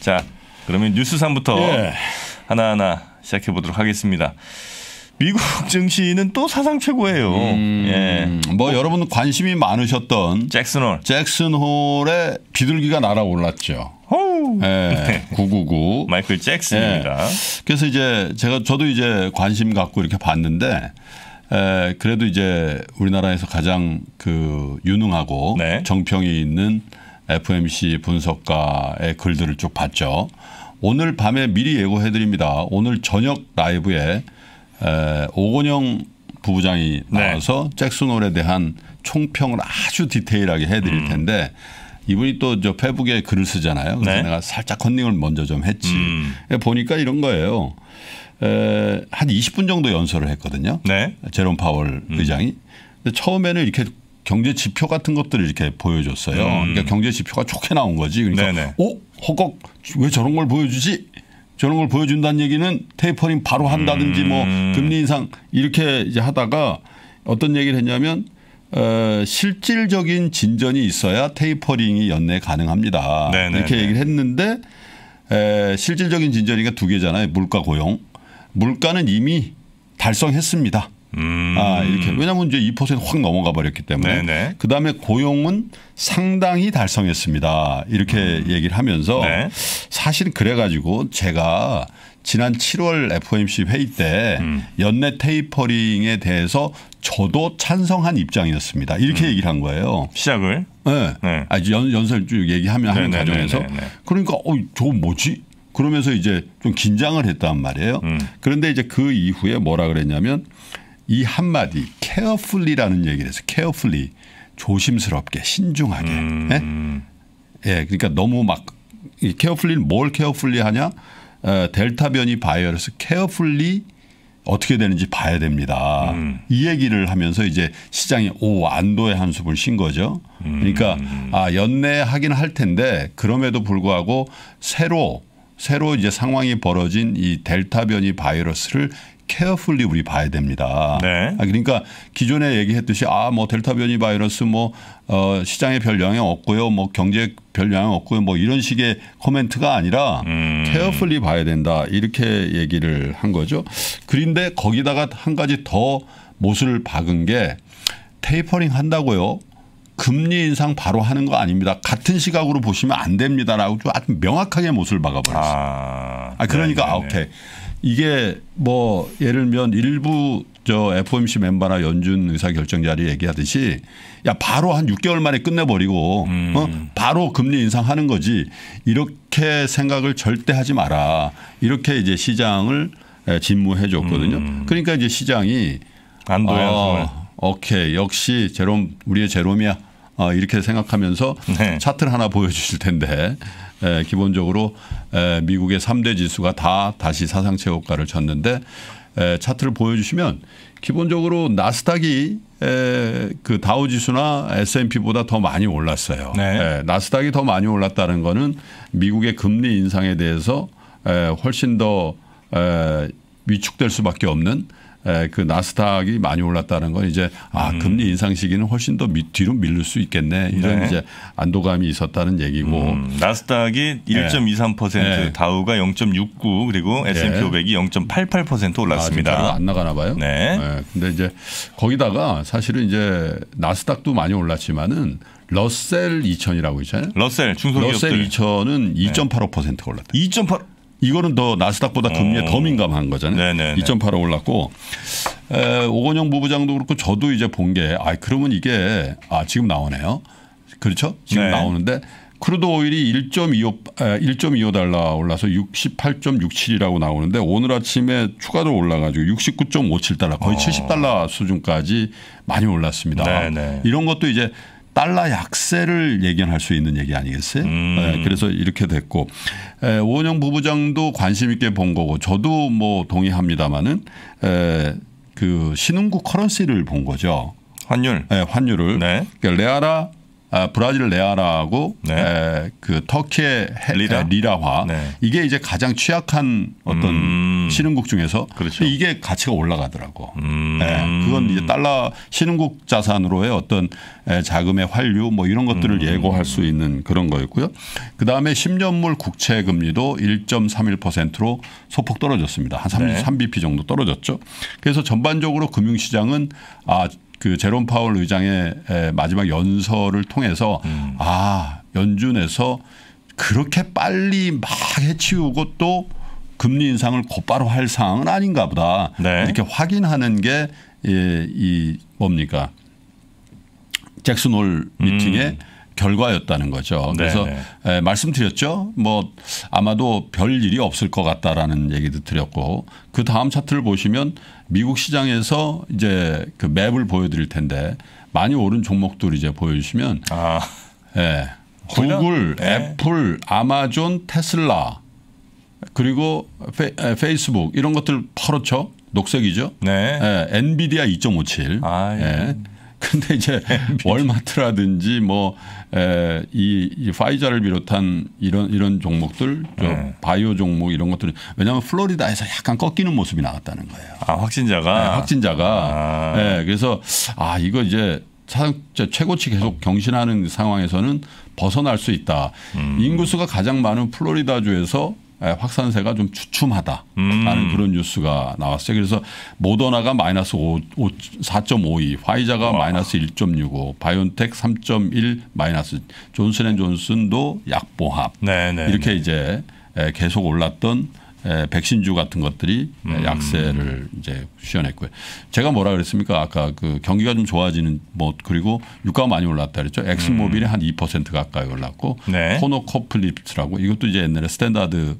자, 그러면 뉴스 3부터 예. 하나하나 시작해 보도록 하겠습니다. 미국 증시는 또 사상 최고예요. 음, 예. 뭐 어, 여러분 관심이 많으셨던 잭슨홀. 잭슨홀의 비둘기가 날아올랐죠. 예, 999 마이클 잭슨입니다. 예. 그래서 이제 제가 저도 이제 관심 갖고 이렇게 봤는데 에, 예, 그래도 이제 우리나라에서 가장 그 유능하고 네. 정평이 있는 FMC 분석가의 글들을 쭉 봤죠. 오늘 밤에 미리 예고해드립니다. 오늘 저녁 라이브에 에, 오건영 부부장이 네. 나와서 네. 잭슨 홀에 대한 총평을 아주 디테일하게 해드릴 음. 텐데 음. 이분이 또 저 페북에 글을 쓰잖아요. 그래서 네. 내가 살짝 컨닝을 먼저 좀 했지. 음. 보니까 이런 거예요. 에, 한 20분 정도 연설을 했거든요. 네. 제롬 파월 음. 의장이. 처음에는 이렇게 경제 지표 같은 것들을 이렇게 보여줬어요. 음. 그러니까 경제 지표가 좋게 나온 거지. 그러니까 네네. 어? 허걱 왜 저런 걸 보여주지? 저런 걸 보여준다는 얘기는 테이퍼링 바로 한다든지 뭐 음. 뭐 금리 인상 이렇게 이제 하다가 어떤 얘기를 했냐면 어, 실질적인 진전이 있어야 테이퍼링이 연내 가능합니다. 네네네. 이렇게 얘기를 했는데 에, 실질적인 진전이가 두 개잖아요. 물가 고용. 물가는 이미 달성했습니다. 음. 아, 이렇게. 왜냐하면 이제 2%확 넘어가 버렸기 때문에. 네네. 네. 그다음에 고용은 상당히 달성했습니다. 이렇게 음. 얘기를 하면서 네. 사실 그래가지고 제가 지난 7월 FOMC 회의 때 음. 연내 테이퍼링에 대해서 저도 찬성한 입장이었습니다. 이렇게 음. 얘기를 한 거예요. 시작을? 네. 네. 아, 연, 연설 쭉 얘기하면 네네네네. 하는 네, 네, 과정에서. 그러니까 어, 저거 뭐지? 그러면서 이제 좀 긴장을 했단 말이에요. 음. 그런데 이제 그 이후에 뭐라 그랬냐면 이 한마디 carefully라는 얘기를 해서 carefully 조심스럽게 신중하게 음. 예? 예 그러니까 너무 막이 carefully는 뭘 carefully 하냐 에, 어, 델타 변이 바이러스 carefully 어떻게 되는지 봐야 됩니다. 음. 이 얘기를 하면서 이제 시장이 오 안도의 한숨을 쉰 거죠. 그러니까 음. 아 연내하긴 할 텐데 그럼에도 불구하고 새로 새로 이제 상황이 벌어진 이 델타 변이 바이러스를 케어풀리 우리 봐야 됩니다. 네. 아, 그러니까 기존에 얘기했듯이 아 뭐 델타 변이 바이러스 뭐 어, 시장에 별 영향 없고요. 뭐 경제 별 영향 없고요. 뭐 이런 식의 코멘트가 아니라 음. 케어풀리 봐야 된다. 이렇게 얘기를 한 거죠. 그런데 거기다가 한 가지 더 못을 박은 게 테이퍼링 한다고요. 금리 인상 바로 하는 거 아닙니다. 같은 시각으로 보시면 안 됩니다라고 좀 아주 명확하게 못을 박아버렸어요. 아, 아 그러니까 네네네. 아, 네, 네. 오케이. 이게 뭐 예를 들면 일부 저 FOMC 멤버나 연준 의사 결정 자리 얘기하듯이 야 바로 한 6개월 만에 끝내버리고 음. 어? 바로 금리 인상하는 거지 이렇게 생각을 절대 하지 마라 이렇게 이제 시장을 진무해 줬거든요. 음. 그러니까 이제 시장이 안도요. 어, 아, 오케이 역시 제롬 우리의 제롬이야. 어, 이렇게 생각하면서 네. 차트를 하나 보여주실 텐데 에, 기본적으로 에, 미국의 3대 지수가 다 다시 사상 최고가를 쳤는데 에, 차트를 보여주시면 기본적으로 나스닥이 에, 그 다우 지수나 S&P보다 더 많이 올랐어요. 네. 에, 나스닥이 더 많이 올랐다는 거는 미국의 금리 인상에 대해서 에, 훨씬 더 에, 위축될 수밖에 없는 예, 그 나스닥이 많이 올랐다는 건 이제 아 음. 금리 인상 시기는 훨씬 더 밑, 뒤로 밀릴 수 있겠네 이런 네. 이제 안도감이 있었다는 얘기고 음, 나스닥이 1.23% 예. 네. 예. 다우가 0.69 그리고 S&P 네. 500이 0.88% 올랐습니다. 아, 안 나가나 봐요. 네. 네. 근데 이제 거기다가 사실은 이제 나스닥도 많이 올랐지만은 러셀 2000이라고 있잖아요. 러셀 중소기업들. 러셀 2000은 2.85%가 올랐다. 2.8 이거는 더 나스닥보다 금리에 오. 더 어. 민감한 거잖아요. 네네네. 2.8로 올랐고 에, 오건영 부부장도 그렇고 저도 이제 본 게아 그러면 이게 아 지금 나오네요. 그렇죠? 지금 네. 나오는데 크루드 오일이 1.25 1.25 달러 올라서 68.67이라고 나오는데 오늘 아침에 추가로 올라가지고 69.57 달러 거의 어. 70 달러 수준까지 많이 올랐습니다. 네네. 네. 이런 것도 이제 달러 약세를 예견할 수 있는 얘기 아니겠어요? 음. 네, 그래서 이렇게 됐고 에, 오은영 부부장도 관심 있게 본 거고 저도 뭐 동의합니다만은 에, 그 신흥국 커런시를 본 거죠. 환율. 네, 환율을. 네. 그러니까 레아라 아, 브라질 레아라고 네. 그 터키의 리라? 리라화 네. 이게 이제 가장 취약한 어떤 음. 신흥국 중에서 그렇죠. 이게 가치가 올라가더라고. 음. 네. 그건 이제 달러 신흥국 자산으로의 어떤 에, 자금의 환류 뭐 이런 것들을 음. 예고할 수 있는 그런 거였고요. 그 다음에 10년물 국채 금리도 1.31%로 소폭 떨어졌습니다. 한 33bp 정도 떨어졌죠. 그래서 전반적으로 금융시장은 아그 제롬 파월 의장의 마지막 연설을 통해서 음. 아 연준에서 그렇게 빨리 막 해치우고 또 금리 인상을 곧바로 할 상황은 아닌가 보다 네. 이렇게 확인하는 게이 예, 뭡니까 잭슨홀 미팅의 음. 결과였다는 거죠. 그래서 네, 네. 에, 말씀드렸죠. 뭐 아마도 별 일이 없을 것 같다라는 얘기도 드렸고 그 다음 차트를 보시면 미국 시장에서 이제 그 맵을 보여드릴 텐데 많이 오른 종목들 이제 보여주시면 아. 예, 구글, 네. 애플, 아마존, 테슬라 그리고 페, 이스북 이런 것들 퍼렇쳐 녹색이죠. 네. 예, 엔비디아 2.57. 아, 예. 예. 근데 이제 월마트라든지 뭐이 이 파이자를 비롯한 이런 이런 종목들 네. 바이오 종목 이런 것들이 왜냐하면 플로리다에서 약간 꺾이는 모습이 나왔다는 거예요. 아 확진자가 네, 확진자가 아. 네, 그래서 아 이거 이제 최고치 계속 경신하는 상황에서는 벗어날 수 있다. 음. 인구수가 가장 많은 플로리다주에서 예, 확산세가 좀추춤하다라는 음. 그런 뉴스가 나왔어요. 그래서 모더나가 마이너스 5, 5 4.52, 화이자가 와. 마이너스 1.65, 바이온텍 3.1 마이너스, 존슨앤존슨도 약보합 네네. 네, 이렇게 네. 이제 예, 계속 올랐던 예, 백신주 같은 것들이 예, 음. 약세를 이제 시연했고요. 제가 뭐라 그랬습니까? 아까 그 경기가 좀 좋아지는 뭐 그리고 유가가 많이 올랐다 그랬죠. 엑스모빌이 음. 한2% 가까이 올랐고 네. 코노코플립스라고 이것도 이제 옛날에 스탠다드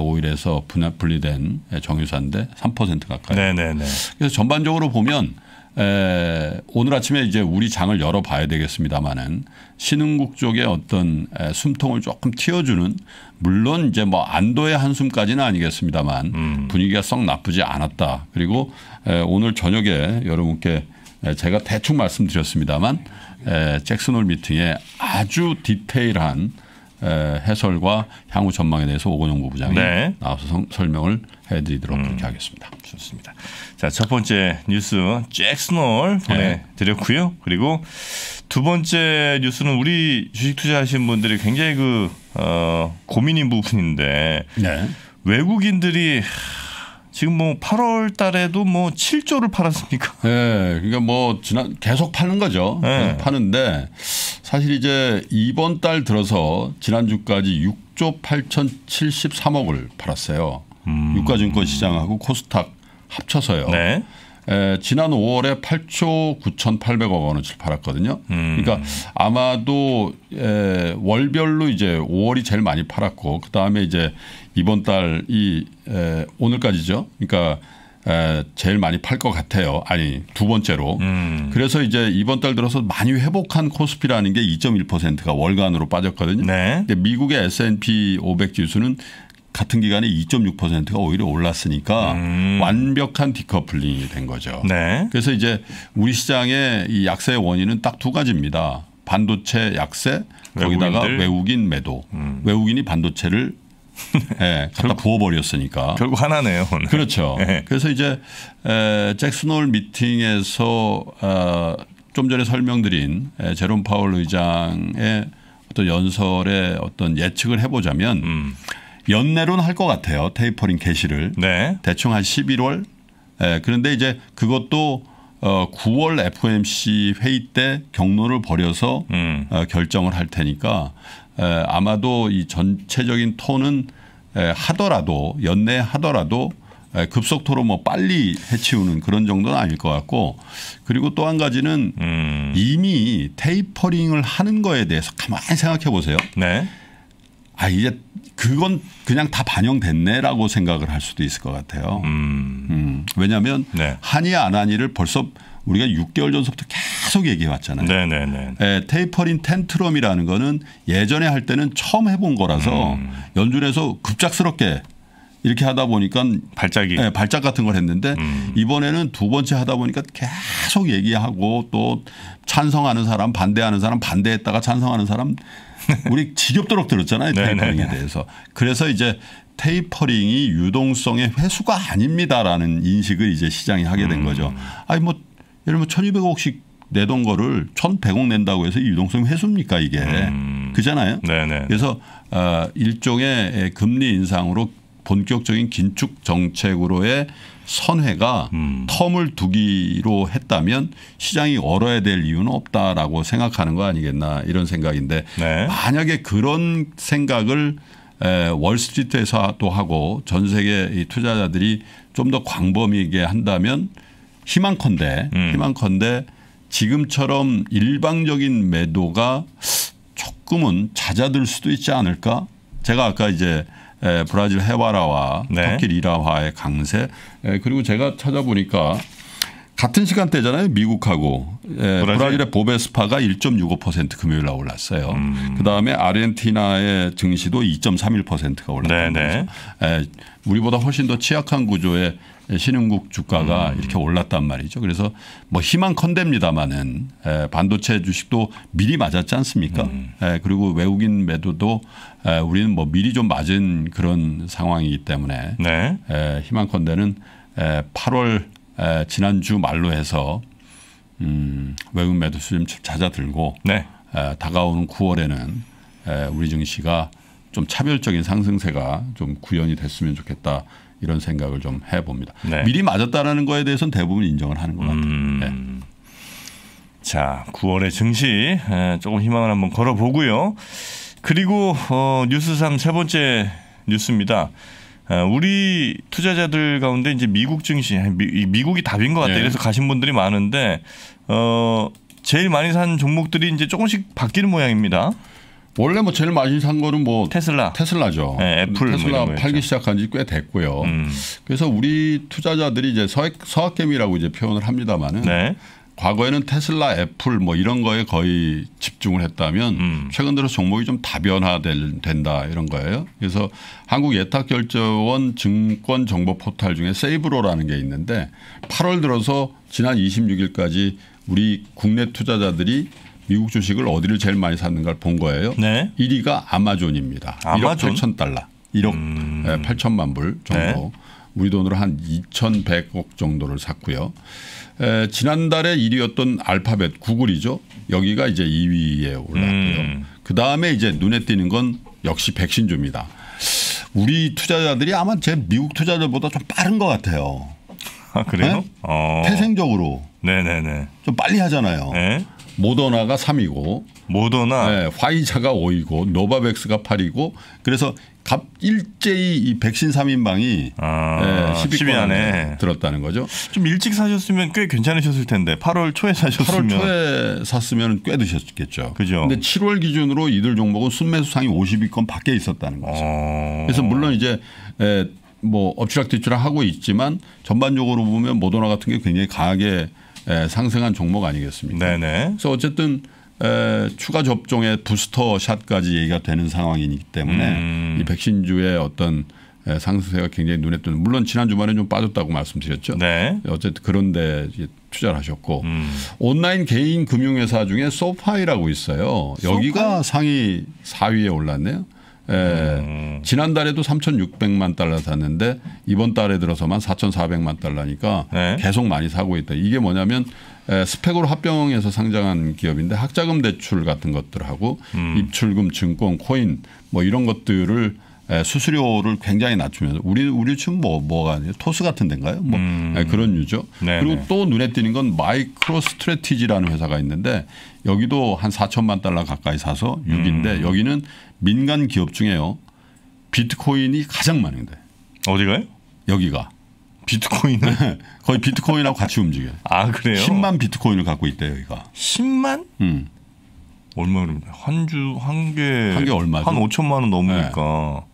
오일에서 분리된 정유사인데 3% 가까이. 네네네. 네, 네. 그래서 전반적으로 보면 에, 오늘 아침에 이제 우리 장을 열어봐야 되겠습니다만은 신흥국 쪽의 어떤 에, 숨통을 조금 튀어주는 물론 이제 뭐 안도의 한숨까지는 아니겠습니다만 음. 분위기가 썩 나쁘지 않았다. 그리고 에, 오늘 저녁에 여러분께 에, 제가 대충 말씀드렸습니다만 잭슨홀 미팅에 아주 디테일한 해설과 향후 전망에 대해서 오건영 부부장이 네. 나와서 설명을 해드리도록 음. 그렇게 하겠습니다. 좋습니다. 자, 첫 번째 뉴스 잭스놀 네. 보내드렸고요. 그리고 두 번째 뉴스는 우리 주식 투자하신 분들이 굉장히 그 어, 고민인 부분인데 네. 외국인들이 지금 뭐 8월 달에도 뭐 7조를 팔았습니까? 예. 네, 그러니까 뭐 지난 계속 파는 거죠. 네. 계속 파는데 사실 이제 이번 달 들어서 지난주까지 6조 8,073억을 팔았어요. 음. 유가증권 시장하고 코스닥 합쳐서요. 네. 에, 지난 5월에 8조 9,800억 원을 팔았거든요. 음. 그러니까 아마도 에, 월별로 이제 5월이 제일 많이 팔았고 그 다음에 이제 이번 달이 에, 오늘까지죠. 그러니까 에, 제일 많이 팔 것 같아요. 아니 두 번째로. 음. 그래서 이제 이번 달 들어서 많이 회복한 코스피라는 게 2.1%가 월간으로 빠졌거든요. 네. 미국의 S&P 500 지수는 같은 기간에 2.6%가 오히려 올랐으니까 음. 완벽한 디커플링이 된 거죠. 네. 그래서 이제 우리 시장의 이 약세의 원인은 딱 두 가지입니다. 반도체 약세 거기다가 외국인 매도. 음. 외국인이 반도체를 네, 갖다 부어버렸으니까. 결국 하나네요. 오늘. 그렇죠. 네. 그래서 이제 잭슨홀 미팅에서 어, 좀 전에 설명드린 에, 제롬 파월 의장의 어떤 연설의 어떤 예측을 해보자면 음. 연내로는 할 것 같아요. 테이퍼링 개시를. 네. 대충 한 11월. 예, 그런데 이제 그것도 어, 9월 FOMC 회의 때 경로를 버려서 음. 어, 결정을 할 테니까 에, 아마도 이 전체적인 톤은 에, 하더라도 연내 하더라도 에, 급속토로뭐 빨리 해치우는 그런 정도는 아닐 것 같고 그리고 또 한 가지는 음. 이미 테이퍼링을 하는 거에 대해서 가만히 생각해 보세요. 네. 아 이제 그건 그냥 다 반영됐네라고 생각을 할 수도 있을 것 같아요. 음. 음. 왜냐하면 네. 한의 안 한의를 벌써 우리가 6개월 전부터 계속 얘기해 왔잖아요. 네네네. 네, 네, 네, 네. 예, 테이퍼링 텐트럼이라는 거는 예전에 할 때는 처음 해본 거라서 음. 연준에서 급작스럽게 이렇게 하다 보니까 발작이 네, 발작 같은 걸 했는데 음. 이번에는 두 번째 하다 보니까 계속 얘기하고 또 찬성하는 사람 반대하는 사람 반대했다가 찬성하는 사람 우리 지겹도록 들었잖아요. 테이퍼링에 네, 네, 네. 대해서. 그래서 이제 테이퍼링이 유동성의 회수가 아닙니다라는 인식을 이제 시장이 하게 된 음. 거죠. 아니 뭐 예를 들면 1200억씩 내던 거를 1100억 낸다고 해서 유동성 회수입니까 이게. 음. 그잖아요. 네네. 그래서 어, 일종의 금리 인상으로 본격적인 긴축 정책으로의 선회가 음. 텀을 두기로 했다면 시장이 얼어야 될 이유는 없다라고 생각하는 거 아니겠나 이런 생각인데 네. 만약에 그런 생각을 월스트리트에서도 하고 전 세계 투자자들이 좀 더 광범위하게 한다면 희망컨대 음. 희망컨대 지금처럼 일방적인 매도가 조금은 잦아들 수도 있지 않을까? 제가 아까 이제 예, 브라질 해바라와 네. 터키 리라화의 강세 예, 그리고 제가 찾아보니까 같은 시간대잖아요. 미국하고 예, 브라질? 의 보베스파가 1.65% 금요일 날 올랐어요. 음. 그다음에 아르헨티나의 증시도 2.31%가 올랐다는 네, 네. 거죠. 예, 우리보다 훨씬 더 취약한 구조의 신흥국 주가가 음. 이렇게 올랐단 말이죠. 그래서 뭐 희망컨대입니다마는 반도체 주식도 미리 맞았지 않습니까? 음. 그리고 외국인 매도도 우리는 뭐 미리 좀 맞은 그런 상황이기 때문에 네. 희망컨대는 8월 지난주 말로 해서 음 외국 매도수 좀 잦아들고 네. 다가오는 9월에는 우리 증시가 좀 차별적인 상승세가 좀 구현이 됐으면 좋겠다 이런 생각을 좀 해봅니다. 네. 미리 맞았다라는 거에 대해서는 대부분 인정을 하는 것 같아요. 음. 네. 자, 9월의 증시 조금 희망을 한번 걸어보고요. 그리고 어, 뉴스상세 번째 뉴스입니다. 우리 투자자들 가운데 이제 미국 증시, 미, 국이 답인 것 같다. 네. 이래서 가신 분들이 많은데 어, 제일 많이 산 종목들이 이제 조금씩 바뀌는 모양입니다. 원래 뭐 제일 많이 산 거는 뭐 테슬라 테슬라죠. 네, 애플 뭐 테슬라 뭐 팔기 시작한 지 꽤 됐고요. 음. 그래서 우리 투자자들이 이제 서학 서학개미라고 이제 표현을 합니다만은 네. 과거에는 테슬라, 애플 뭐 이런 거에 거의 집중을 했다면 음. 최근 들어 종목이 좀 다변화된다 이런 거예요. 그래서 한국 예탁결제원 증권 정보 포털 중에 세이브로라는 게 있는데 8월 들어서 지난 26일까지 우리 국내 투자자들이 미국 주식을 어디를 제일 많이 샀는가를 본 거예요. 네. 1위가 아마존입니다. 아마존? 1억 8천 달러. 1억 음. 8천만 예, 불 정도. 네. 우리 돈으로 한 2,100억 정도를 샀고요. 에, 지난달에 1위였던 알파벳 구글이죠. 여기가 이제 2위에 올랐고요. 음. 그 다음에 이제 눈에 띄는 건 역시 백신주입니다. 우리 투자자들이 아마 제 미국 투자자들보다 좀 빠른 것 같아요. 아, 그래요? 네? 어. 태생적으로. 네네네. 네, 네. 좀 빨리 하잖아요. 네? 모더나가 3이고 모더나 네, 화이자가 5이고 노바백스가 8이고 그래서 갑 일제히 이 백신 3인방이 아, 네, 10위 안에 들었다는 거죠. 좀 일찍 사셨으면 꽤 괜찮으셨을 텐데 8월 초에 사셨으면 8월 초에 샀으면 꽤 드셨겠죠. 그죠. 근데 7월 기준으로 이들 종목은 순매수 상위 50위권 밖에 있었다는 거죠. 아. 그래서 물론 이제 에, 뭐 엎치락뒤치락 하고 있지만 전반적으로 보면 모더나 같은 게 굉장히 강하게 에, 예, 상승한 종목 아니겠습니까? 네네. 그래서 어쨌든 에, 추가 접종의 부스터 샷까지 얘기가 되는 상황이기 때문에 음. 이 백신주의 어떤 에, 상승세가 굉장히 눈에 띄는 물론 지난 주말에 좀 빠졌다고 말씀드렸죠. 네. 어쨌든 그런데 투자를 하셨고 음. 온라인 개인 금융회사 중에 소파이라고 있어요. 소파 여기가 상위 4위에 올랐네요. 예. 음. 지난달에도 3,600만 달러 샀는데 이번 달에 들어서만 4,400만 달러니까 네. 계속 많이 사고 있다. 이게 뭐냐면 예, 스펙으로 합병해서 상장한 기업인데 학자금 대출 같은 것들하고 음. 입출금 증권 코인 뭐 이런 것들을 예, 수수료를 굉장히 낮추면서 우리 우리 지금 뭐 뭐가 아니에요 토스 같은 데인가요 뭐 음. 예, 그런 유죠 네네. 그리고 네. 또 눈에 띄는 건 마이크로 스트레티지라는 회사가 있는데 여기도 한 4천만 달러 가까이 사서 6인데 음. 여기는 민간 기업 중에요. 비트코인이 가장 많은데. 어디가요? 여기가. 비트코인 네, 거의 비트코인하고 같이 움직여요. 아 그래요? 10만 비트코인을 갖고 있대요 여기가. 10만? 음. 얼마 한주 한개한개 얼마? 한 5천만 원 넘으니까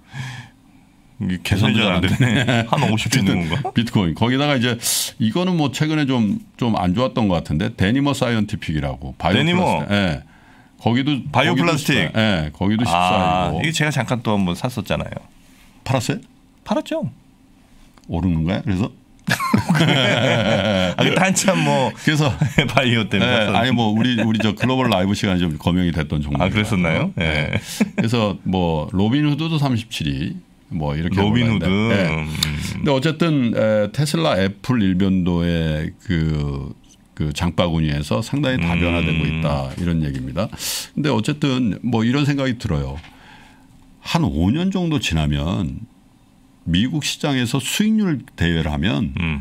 네. 계산 잘안 되네. 한 50조 있는 건가? 비트코인 거기다가 이제 이거는 뭐 최근에 좀 좀 안 좋았던 것 같은데 데니머 사이언티픽이라고 바이오 데니머. 플러스, 예. 네. 거기도 바이오플라스틱. 예, 거기도 네, 거기도 14이고. 아, 이게 제가 잠깐 또 한번 샀었잖아요. 팔았어요? 팔았죠. 오르는 거야? 그래서 아, 그 한참 뭐 그래서 바이오 때문에 네, 아니 뭐 우리 우리 저 글로벌 라이브 시간이 좀 거명이 됐던 종목 아 그랬었나요? 네. 네. 그래서 뭐 로빈후드도 3 7이뭐 이렇게 로빈후드 네. 음. 근데 어쨌든 에, 테슬라 애플 일변도의 그그 장바구니에서 상당히 다변화되고 음. 있다 이런 얘기입니다. 근데 어쨌든 뭐 이런 생각이 들어요. 한 5년 정도 지나면 미국 시장에서 수익률 대회를 하면 음.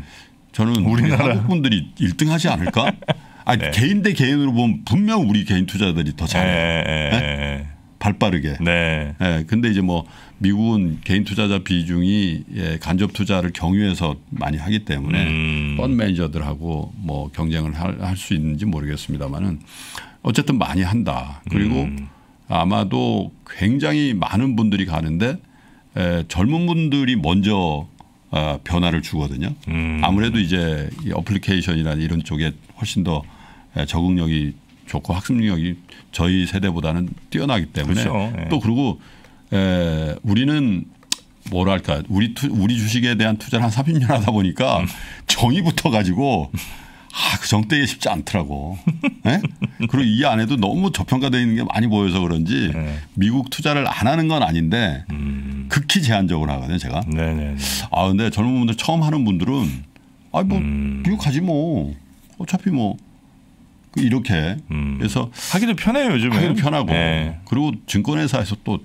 저는 우리나라 한국 분들이 1등 하지 않을까? 아니 네. 개인 대 개인으로 보면 분명 우리 개인 투자들이 더 잘해요. 예, 예, 네? 예, 발빠르게. 네. 예, 근데 이제 뭐 미국은 개인 투자자 비중이 예, 간접 투자를 경유해서 많이 하기 때문에 음. 펀 매니저들하고 뭐 경쟁을 할 수 있는지 모르겠습니다만은 어쨌든 많이 한다. 그리고 음. 아마도 굉장히 많은 분들이 가는데 에, 예, 젊은 분들이 먼저 어, 변화를 주거든요. 음. 아무래도 이제 이 어플리케이션이나 이런 쪽에 훨씬 더 예, 적응력이 좋고 학습 능력이 저희 세대보다는 뛰어나기 때문에 그렇죠. 예. 또 그리고 에, 우리는 뭐랄까 우리 투, 우리 주식에 대한 투자를 한 30년 하다 보니까 음. 정이 붙어 가지고 아, 그정때기 쉽지 않더라고. 네? 그리고 이 안에도 너무 저평가되어 있는 게 많이 보여서 그런지 네. 미국 투자를 안 하는 건 아닌데 음. 극히 제한적으로 하거든요, 제가. 네네. 아, 근데 젊은 분들 처음 하는 분들은 아니, 뭐, 음. 미국 가지 뭐. 어차피 뭐 이렇게 음. 그래서 하기도 편해요 요즘에 하기도 편하고 네. 그리고 증권회사에서 또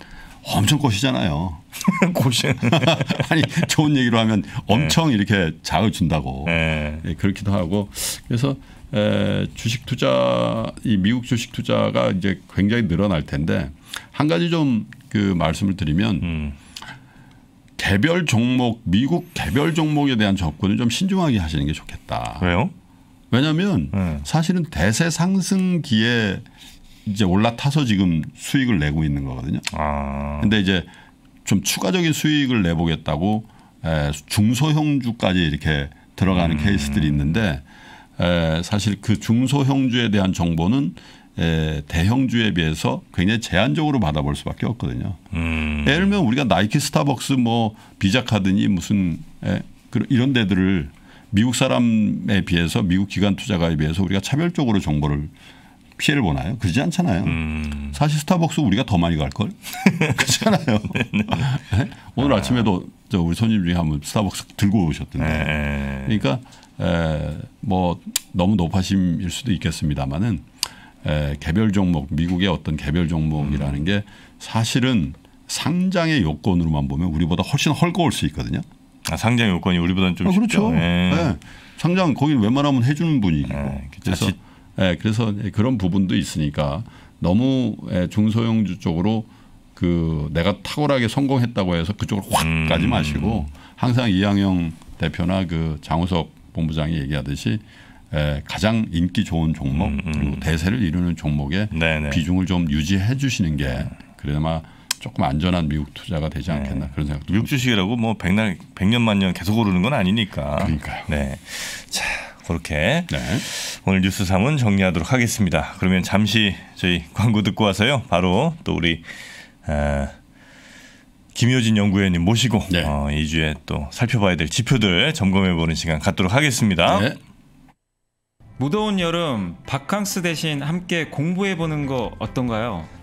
엄청 꼬시잖아요. 꼬시 아니 좋은 얘기로 하면 엄청 네. 이렇게 장을 준다고 네. 네. 그렇기도 하고 그래서 에, 주식 투자 이 미국 주식 투자가 이제 굉장히 늘어날 텐데 한 가지 좀 그 말씀을 드리면 음. 개별 종목 미국 개별 종목에 대한 접근은 좀 신중하게 하시는 게 좋겠다. 왜요? 왜냐하면 음. 사실은 대세 상승기에 이제 올라타서 지금 수익을 내고 있는 거거든요. 아. 근데 이제 좀 추가적인 수익을 내보겠다고 에, 중소형주까지 이렇게 들어가는 음. 케이스들이 있는데 에, 사실 그 중소형주에 대한 정보는 에, 대형주에 비해서 굉장히 제한적으로 받아볼 수밖에 없거든요. 음. 예를 들면 우리가 나이키, 스타벅스, 뭐 비자카드니 무슨 에, 그런 이런 데들을 미국 사람에 비해서 미국 기관 투자가에 비해서 우리가 차별적으로 정보를 피해를 보나요? 그러지 않잖아요. 음. 사실 스타벅스 우리가 더 많이 갈 걸. 그렇잖아요. 네, 네. 네? 오늘 아. 침에도저 우리 손님 중에 한 분 스타벅스 들고 오셨던데. 네, 네. 그러니까 에, 뭐 너무 높아심일 수도 있겠습니다만은 에, 개별 종목 미국의 어떤 개별 종목이라는 음. 게 사실은 상장의 요건으로만 보면 우리보다 훨씬 헐거울 수 있거든요. 아, 상장 요건이 우리보다는 좀 아, 그렇죠. 쉽죠. 예. 예. 상장 거기 웬만하면 해주는 분이기고 예. 그래서 예, 그래서 그런 부분도 있으니까 너무 예, 중소형주 쪽으로 그 내가 탁월하게 성공했다고 해서 그쪽으로 확 음. 가지 마시고 항상 이양영 대표나 그 장우석 본부장이 얘기하듯이 에, 예, 가장 인기 좋은 종목 음, 음. 그리고 대세를 이루는 종목의 네네. 비중을 좀 유지해 주시는 게 그나마 래 조금 안전한 미국 투자가 되지 네. 않겠나 네. 그런 생각. 미국 주식이라고 뭐 백날 백년 만년 계속 오르는 건 아니니까. 그러니까요. 네. 자 그렇게 네. 오늘 뉴스 3은 정리하도록 하겠습니다. 그러면 잠시 저희 광고 듣고 와서요. 바로 또 우리 어, 김효진 연구위원님 모시고 네. 어, 2주에 또 살펴봐야 될 지표들 점검해보는 시간 갖도록 하겠습니다. 네. 무더운 여름 바캉스 대신 함께 공부해보는 거 어떤가요?